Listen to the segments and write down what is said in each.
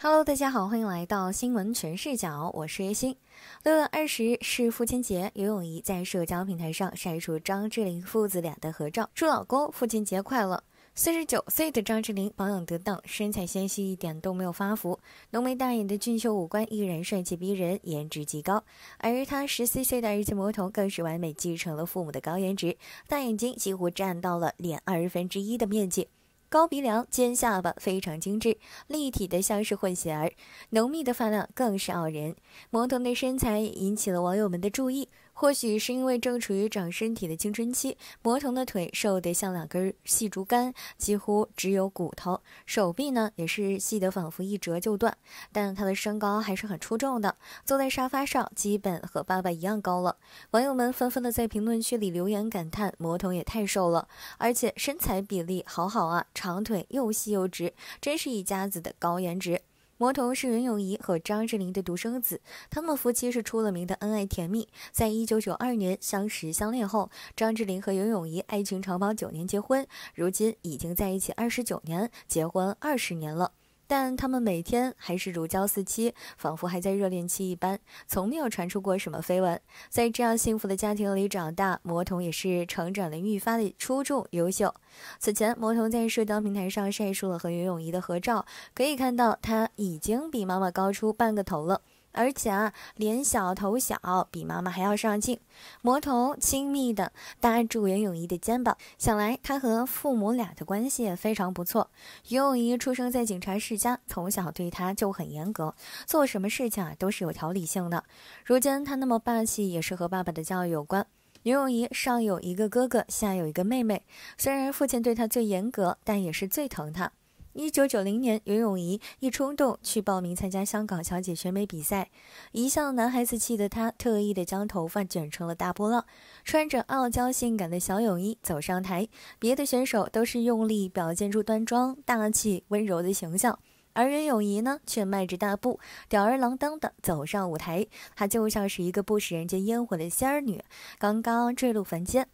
Hello，大家好，欢迎来到新闻全视角，我是叶欣。六月二十是父亲节，刘咏仪在社交平台上晒出张智霖父子俩的合照，祝老公父亲节快乐。四十九岁的张智霖保养得当，身材纤细，一点都没有发福，浓眉大眼的俊秀五官依然帅气逼人，颜值极高。而他十四岁的儿子魔童更是完美继承了父母的高颜值，大眼睛几乎占到了脸二分之一的面积。高鼻梁、尖下巴，非常精致、立体的，像是混血儿；浓密的发量更是傲人，模特的身材也引起了网友们的注意。或许是因为正处于长身体的青春期，魔童的腿瘦得像两根细竹竿，几乎只有骨头；手臂呢，也是细得仿佛一折就断。但他的身高还是很出众的，坐在沙发上，基本和爸爸一样高了。网友们纷纷的在评论区里留言感叹：“魔童也太瘦了，而且身材比例好好啊，长腿又细又直，真是一家子的高颜值。”魔童是袁咏仪和张智霖的独生子，他们夫妻是出了名的恩爱甜蜜。在一九九二年相识相恋后，张智霖和袁咏仪爱情长跑九年，结婚，如今已经在一起二十九年，结婚二十年了。但他们每天还是如胶似漆，仿佛还在热恋期一般，从没有传出过什么绯闻。在这样幸福的家庭里长大，魔童也是成长的愈发的出众优秀。此前，魔童在社交平台上晒出了和袁咏仪的合照，可以看到他已经比妈妈高出半个头了。而且啊，脸小头小，比妈妈还要上镜。魔童亲密的搭住袁咏仪的肩膀，想来他和父母俩的关系非常不错。袁咏仪出生在警察世家，从小对他就很严格，做什么事情啊都是有条理性的。如今他那么霸气，也是和爸爸的教育有关。袁咏仪上有一个哥哥，下有一个妹妹。虽然父亲对她最严格，但也是最疼她。一九九零年，袁咏仪一冲动去报名参加香港小姐选美比赛。一向男孩子气的她，特意的将头发卷成了大波浪，穿着傲娇性感的小泳衣走上台。别的选手都是用力表现出端庄大气、温柔的形象，而袁咏仪呢，却迈着大步，吊儿郎当的走上舞台。她就像是一个不食人间烟火的仙女，刚刚坠入凡间。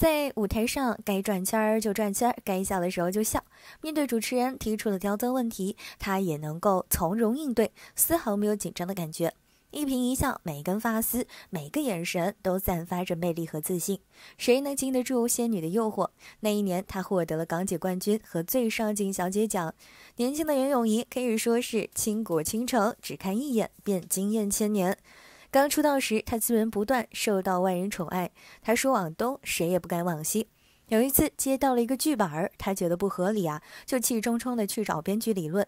在舞台上，该转圈儿就转圈儿，该笑的时候就笑。面对主持人提出的刁钻问题，她也能够从容应对，丝毫没有紧张的感觉。一颦一笑，每根发丝，每个眼神，都散发着魅力和自信。谁能经得住仙女的诱惑？那一年，她获得了港姐冠军和最上镜小姐奖。年轻的袁咏仪可以说是倾国倾城，只看一眼便惊艳千年。刚出道时，他资源不断，受到万人宠爱。他说往东，谁也不敢往西。有一次接到了一个剧本儿，他觉得不合理啊，就气冲冲的去找编剧理论，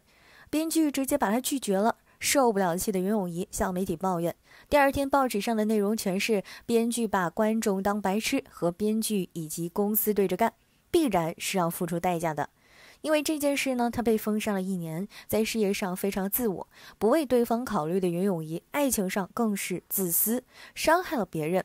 编剧直接把他拒绝了。受不了气的袁咏仪向媒体抱怨。第二天报纸上的内容全是编剧把观众当白痴，和编剧以及公司对着干，必然是要付出代价的。因为这件事呢，他被封杀了一年，在事业上非常自我，不为对方考虑的袁咏仪，爱情上更是自私，伤害了别人。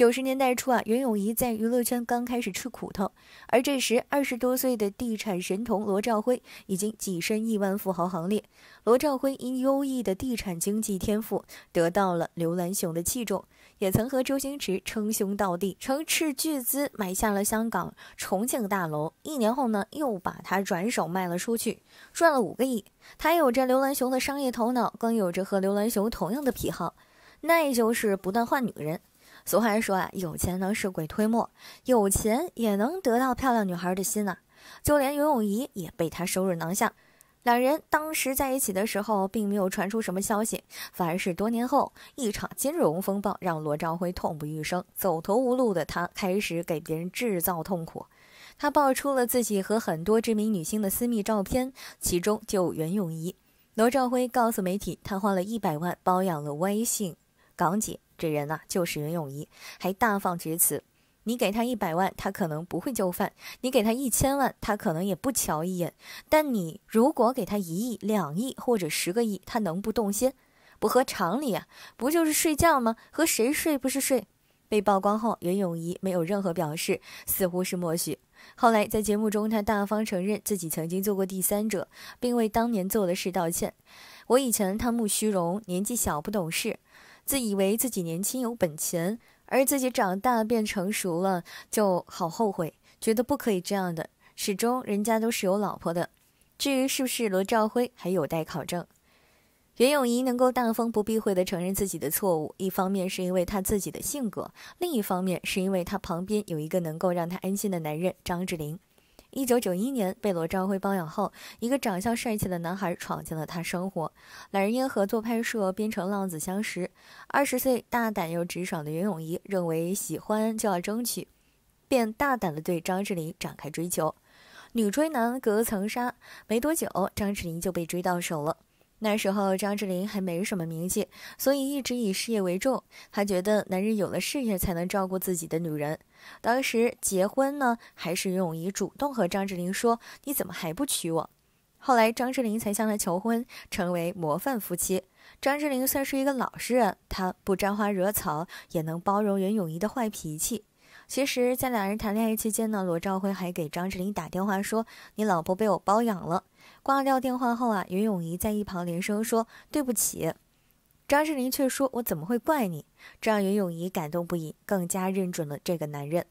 九十年代初啊，袁咏仪在娱乐圈刚开始吃苦头，而这时二十多岁的地产神童罗兆辉已经跻身亿万富豪行列。罗兆辉因优异的地产经济天赋得到了刘銮雄的器重，也曾和周星驰称兄道弟，曾斥巨资买下了香港重庆大楼，一年后呢，又把他转手卖了出去，赚了五个亿。他有着刘銮雄的商业头脑，更有着和刘銮雄同样的癖好，那就是不断换女人。俗话说啊，有钱能使鬼推磨，有钱也能得到漂亮女孩的心呢。就连袁咏仪也被他收入囊下。两人当时在一起的时候，并没有传出什么消息，反而是多年后，一场金融风暴让罗兆辉痛不欲生，走投无路的他开始给别人制造痛苦。他爆出了自己和很多知名女星的私密照片，其中就袁咏仪。罗兆辉告诉媒体，他花了一百万包养了微姓港姐。这人呢，就是袁咏仪，还大放厥词。你给他一百万，他可能不会就范；你给他一千万，他可能也不瞧一眼。但你如果给他一亿、两亿或者十个亿，他能不动心？不合常理啊！不就是睡觉吗？和谁睡不是睡？被曝光后，袁咏仪没有任何表示，似乎是默许。后来在节目中，他大方承认自己曾经做过第三者，并为当年做的事道歉。我以前贪慕虚荣，年纪小不懂事，自以为自己年轻有本钱，而自己长大变成熟了，就好后悔，觉得不可以这样的。始终人家都是有老婆的，至于是不是罗兆辉，还有待考证。袁咏仪能够大方不避讳地承认自己的错误，一方面是因为她自己的性格，另一方面是因为她旁边有一个能够让她安心的男人——张智霖。一九九一年被罗兆辉包养后，一个长相帅气的男孩闯进了她生活。两人因合作拍摄《变成浪子》相识。二十岁，大胆又直爽的袁咏仪认为喜欢就要争取，便大胆地对张智霖展开追求。女追男，隔层纱。没多久，张智霖就被追到手了。那时候张智霖还没什么名气，所以一直以事业为重。他觉得男人有了事业才能照顾自己的女人。当时结婚呢，还是袁咏仪主动和张智霖说：“你怎么还不娶我？”后来张智霖才向她求婚，成为模范夫妻。张智霖算是一个老实人，他不沾花惹草，也能包容袁咏仪的坏脾气。其实，在两人谈恋爱期间呢，罗兆辉还给张智霖打电话说：“你老婆被我包养了。”挂掉电话后啊，袁咏仪在一旁连声说：“对不起。”张智霖却说：“我怎么会怪你？”这让袁咏仪感动不已，更加认准了这个男人。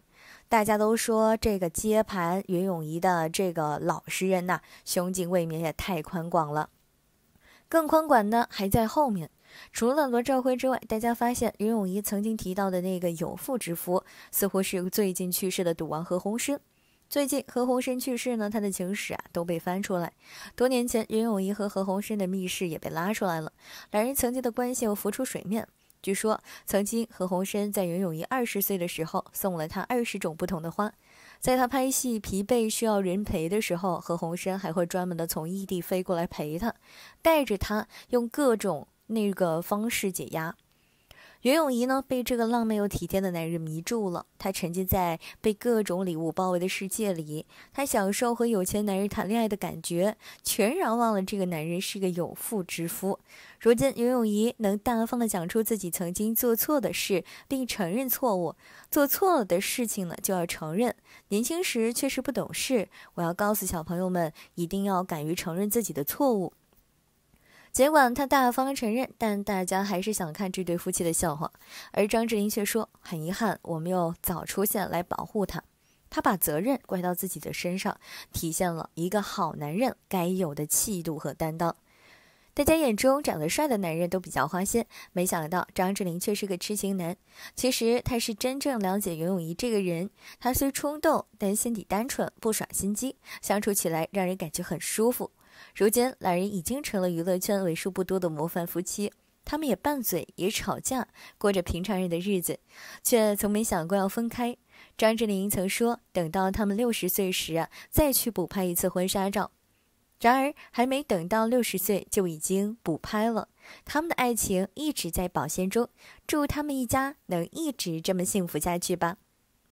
大家都说这个接盘袁咏仪的这个老实人呐，胸襟未免也太宽广了。更宽广呢，还在后面。除了罗兆辉之外，大家发现袁咏仪曾经提到的那个有妇之夫，似乎是最近去世的赌王何鸿燊。最近何鸿燊去世呢，他的情史啊都被翻出来。多年前袁咏仪和何鸿燊的密室也被拉出来了，两人曾经的关系又浮出水面。据说曾经何鸿燊在袁咏仪二十岁的时候送了她二十种不同的花，在她拍戏疲惫需要人陪的时候，何鸿燊还会专门的从异地飞过来陪她，带着她用各种。那个方式解压，袁咏仪呢被这个浪漫又体贴的男人迷住了，她沉浸在被各种礼物包围的世界里，她享受和有钱男人谈恋爱的感觉，全然忘了这个男人是个有妇之夫。如今袁咏仪能大方地讲出自己曾经做错的事，并承认错误，做错了的事情呢就要承认，年轻时确实不懂事。我要告诉小朋友们，一定要敢于承认自己的错误。尽管他大方承认，但大家还是想看这对夫妻的笑话。而张智霖却说：“很遗憾，我没有早出现来保护他。”他把责任怪到自己的身上，体现了一个好男人该有的气度和担当。大家眼中长得帅的男人，都比较花心，没想到张智霖却是个痴情男。其实他是真正了解袁咏仪这个人。他虽冲动，但心底单纯，不耍心机，相处起来让人感觉很舒服。如今，两人已经成了娱乐圈为数不多的模范夫妻。他们也拌嘴，也吵架，过着平常人的日子，却从没想过要分开。张智霖曾说：“等到他们六十岁时啊，再去补拍一次婚纱照。”然而，还没等到六十岁，就已经补拍了。他们的爱情一直在保鲜中。祝他们一家能一直这么幸福下去吧。